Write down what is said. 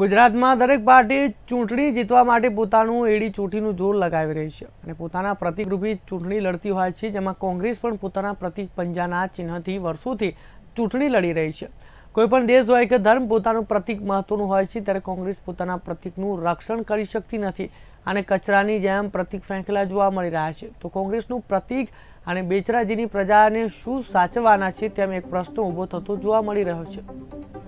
ગુજરાતમાં દરેક પાર્ટી ચૂંટણી જીતવા માટે પોતાનું એડી ચૂંટણીનું જોર લગાવી રહી છે અને પોતાના પ્રતિકરૂપી ચૂંટણી લડતી હોય છે જેમાં કોંગ્રેસ પણ પોતાના પ્રતિક પંજાના ચિહ્નથી વર્ષોથી ચૂંટણી લડી રહી છે કોઈપણ દેશ હોય કે ધર્મ પોતાનું પ્રતિક મહત્વનું હોય છે ત્યારે કોંગ્રેસ પોતાના પ્રતિકનું રક્ષણ કરી શકતી નથી અને કચરાની જેમ પ્રતિક ફેંકેલા જોવા મળી રહ્યા છે તો કોંગ્રેસનું પ્રતિક અને બેચરાજીની પ્રજાને શું સાચવાના છે તેમ એક પ્રશ્ન ઊભો થતો જોવા મળી રહ્યો છે